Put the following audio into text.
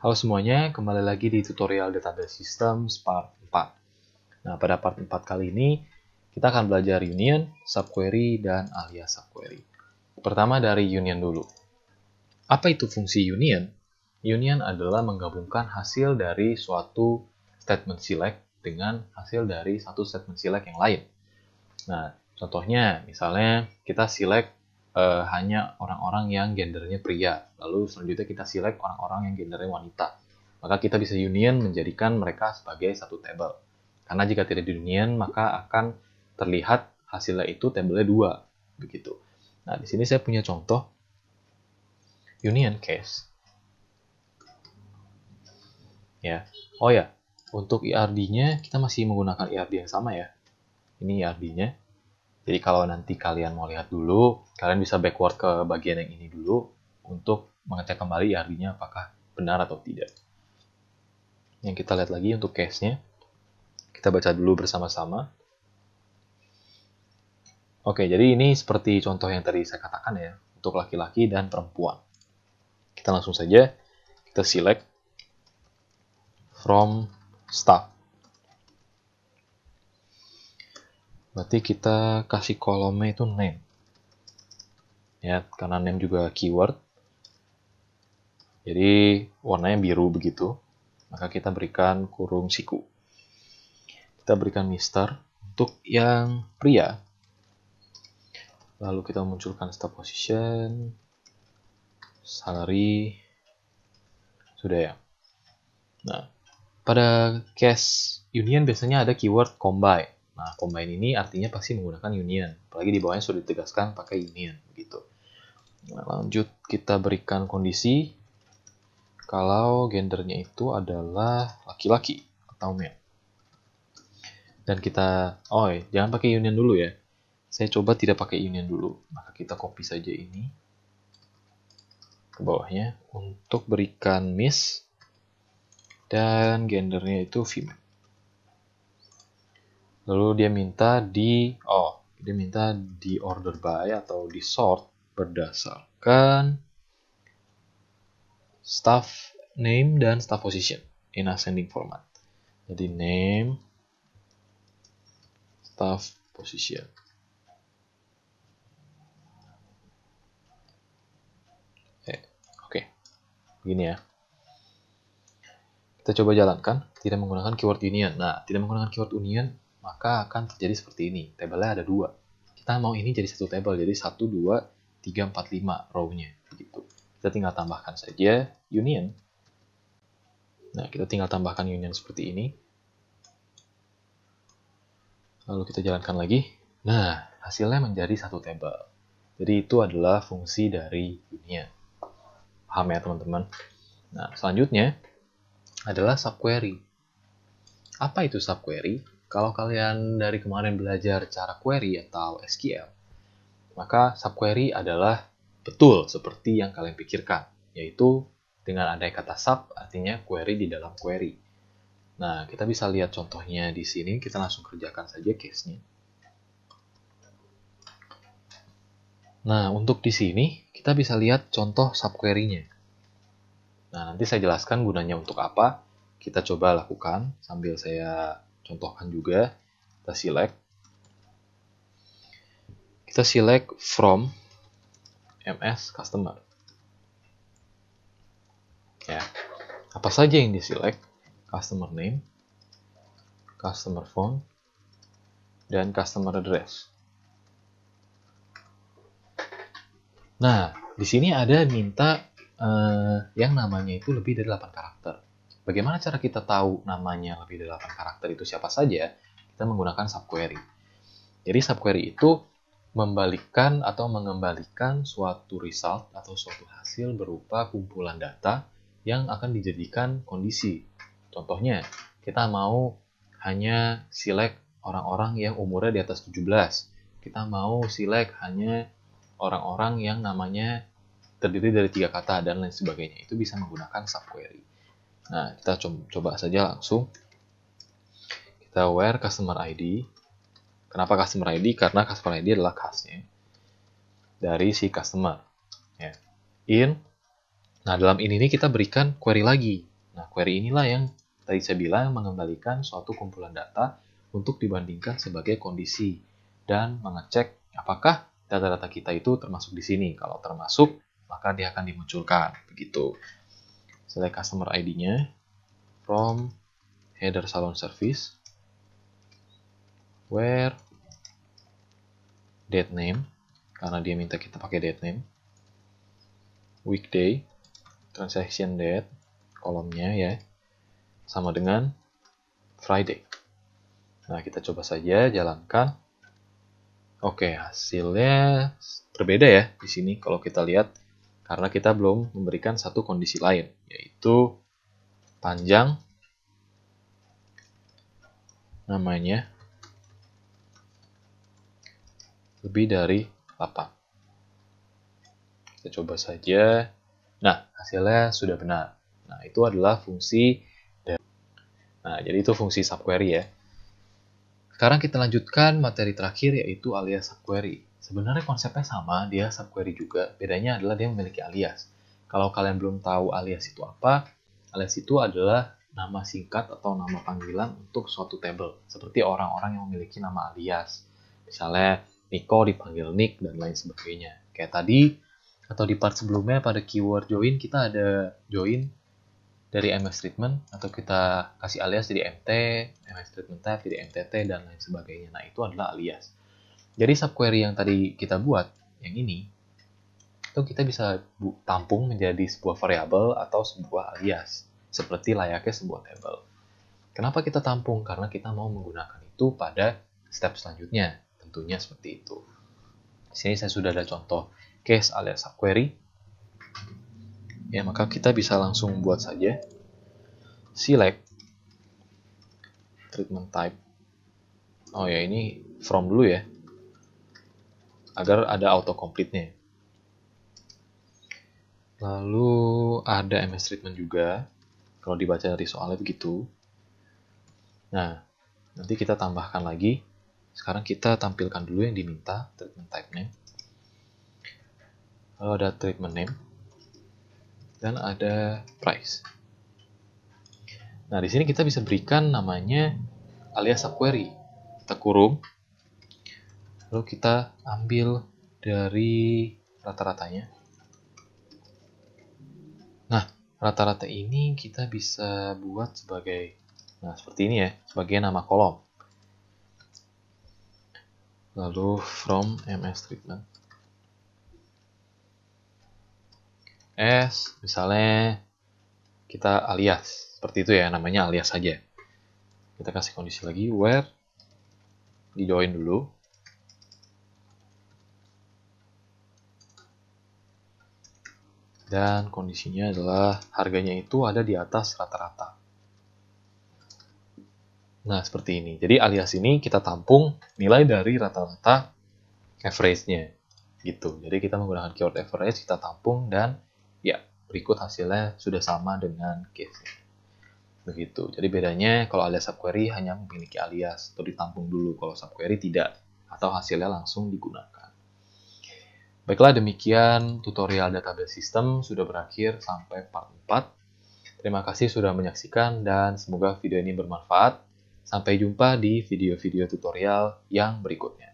Halo semuanya, kembali lagi di tutorial database systems part 4. Nah, pada part 4 kali ini kita akan belajar union, subquery, dan alias subquery. Pertama dari union dulu. Apa itu fungsi union? Union adalah menggabungkan hasil dari suatu statement select dengan hasil dari satu statement select yang lain. Nah, contohnya misalnya kita select uh, hanya orang-orang yang gendernya pria. Lalu selanjutnya kita select orang-orang yang gendernya wanita. Maka kita bisa union menjadikan mereka sebagai satu table. Karena jika tidak di union, maka akan terlihat hasilnya itu table-nya dua. Begitu. Nah, di sini saya punya contoh union case. Ya. Oh ya, untuk IRD-nya e kita masih menggunakan IRD e yang sama ya. Ini IRD-nya e jadi kalau nanti kalian mau lihat dulu, kalian bisa backward ke bagian yang ini dulu untuk mengecek kembali ya IRD-nya apakah benar atau tidak. Yang kita lihat lagi untuk case-nya, kita baca dulu bersama-sama. Oke, jadi ini seperti contoh yang tadi saya katakan ya, untuk laki-laki dan perempuan. Kita langsung saja, kita select from staff. berarti kita kasih kolomnya itu name ya karena name juga keyword jadi warnanya biru begitu maka kita berikan kurung siku kita berikan mister untuk yang pria lalu kita munculkan stop position salary sudah ya nah pada case union biasanya ada keyword combine Nah, combine ini artinya pasti menggunakan union, apalagi di bawahnya sudah ditegaskan pakai union gitu. Nah, lanjut kita berikan kondisi kalau gendernya itu adalah laki-laki atau male. Dan kita, oh eh, jangan pakai union dulu ya. Saya coba tidak pakai union dulu, maka kita copy saja ini ke bawahnya untuk berikan miss dan gendernya itu female lalu dia minta di oh dia minta di order by atau di sort berdasarkan staff name dan staff position in ascending format jadi name staff position eh, oke okay. begini ya kita coba jalankan tidak menggunakan keyword union. Nah, tidak menggunakan keyword union maka akan terjadi seperti ini. Tabelnya ada dua. Kita mau ini jadi satu tabel, jadi 1, 2, 3, 4, 5 row-nya. Begitu. Kita tinggal tambahkan saja union. Nah, kita tinggal tambahkan union seperti ini. Lalu kita jalankan lagi. Nah, hasilnya menjadi satu tabel. Jadi itu adalah fungsi dari union. Paham ya teman-teman? Nah, selanjutnya adalah subquery. Apa itu subquery? Kalau kalian dari kemarin belajar cara query atau SQL, maka subquery adalah betul seperti yang kalian pikirkan, yaitu dengan andai kata sub artinya query di dalam query. Nah, kita bisa lihat contohnya di sini, kita langsung kerjakan saja case-nya. Nah, untuk di sini kita bisa lihat contoh subquery-nya. Nah, nanti saya jelaskan gunanya untuk apa. Kita coba lakukan sambil saya contohkan juga. Kita select. Kita select from MS customer. Ya. Apa saja yang di select? Customer name, customer phone, dan customer address. Nah, di sini ada minta uh, yang namanya itu lebih dari 8 karakter. Bagaimana cara kita tahu namanya lebih dari 8 karakter itu siapa saja? Kita menggunakan subquery. Jadi subquery itu membalikkan atau mengembalikan suatu result atau suatu hasil berupa kumpulan data yang akan dijadikan kondisi. Contohnya, kita mau hanya select orang-orang yang umurnya di atas 17. Kita mau select hanya orang-orang yang namanya terdiri dari tiga kata dan lain sebagainya. Itu bisa menggunakan subquery. Nah, kita coba saja langsung. Kita where customer ID. Kenapa customer ID? Karena customer ID adalah khasnya dari si customer. Ya. In. Nah, dalam ini kita berikan query lagi. Nah, query inilah yang tadi saya bilang mengembalikan suatu kumpulan data untuk dibandingkan sebagai kondisi dan mengecek apakah data-data kita itu termasuk di sini. Kalau termasuk, maka dia akan dimunculkan. Begitu select customer ID-nya from header salon service where date name karena dia minta kita pakai date name weekday transaction date kolomnya ya sama dengan Friday nah kita coba saja jalankan oke hasilnya berbeda ya di sini kalau kita lihat karena kita belum memberikan satu kondisi lain, yaitu panjang namanya lebih dari 8. Kita coba saja. Nah, hasilnya sudah benar. Nah, itu adalah fungsi dari Nah, jadi itu fungsi subquery ya. Sekarang kita lanjutkan materi terakhir yaitu alias subquery. Sebenarnya konsepnya sama, dia subquery juga. Bedanya adalah dia memiliki alias. Kalau kalian belum tahu alias itu apa, alias itu adalah nama singkat atau nama panggilan untuk suatu table. Seperti orang-orang yang memiliki nama alias. Misalnya Nico dipanggil Nick dan lain sebagainya. Kayak tadi atau di part sebelumnya pada keyword join kita ada join dari MS treatment atau kita kasih alias jadi MT, MS treatment type jadi MTT dan lain sebagainya. Nah, itu adalah alias. Jadi subquery yang tadi kita buat, yang ini itu kita bisa tampung menjadi sebuah variabel atau sebuah alias seperti layaknya sebuah label. Kenapa kita tampung? Karena kita mau menggunakan itu pada step selanjutnya. Tentunya seperti itu. Di sini saya sudah ada contoh case alias subquery ya maka kita bisa langsung buat saja select treatment type oh ya ini from dulu ya agar ada auto complete nya lalu ada MS treatment juga kalau dibaca dari soalnya begitu nah nanti kita tambahkan lagi sekarang kita tampilkan dulu yang diminta treatment type name lalu ada treatment name dan ada price. Nah, di sini kita bisa berikan namanya alias subquery. Kita kurung, lalu kita ambil dari rata-ratanya. Nah, rata-rata ini kita bisa buat sebagai, nah seperti ini ya, sebagai nama kolom. Lalu from ms treatment. S, misalnya kita alias. Seperti itu ya, namanya alias saja. Kita kasih kondisi lagi, where di join dulu. Dan kondisinya adalah harganya itu ada di atas rata-rata. Nah, seperti ini. Jadi alias ini kita tampung nilai dari rata-rata average-nya. Gitu. Jadi kita menggunakan keyword average, kita tampung dan Ya, berikut hasilnya sudah sama dengan case begitu. Jadi bedanya kalau alias subquery hanya memiliki alias atau ditampung dulu, kalau subquery tidak atau hasilnya langsung digunakan. Baiklah demikian tutorial database system sudah berakhir sampai part 4. Terima kasih sudah menyaksikan dan semoga video ini bermanfaat. Sampai jumpa di video-video tutorial yang berikutnya.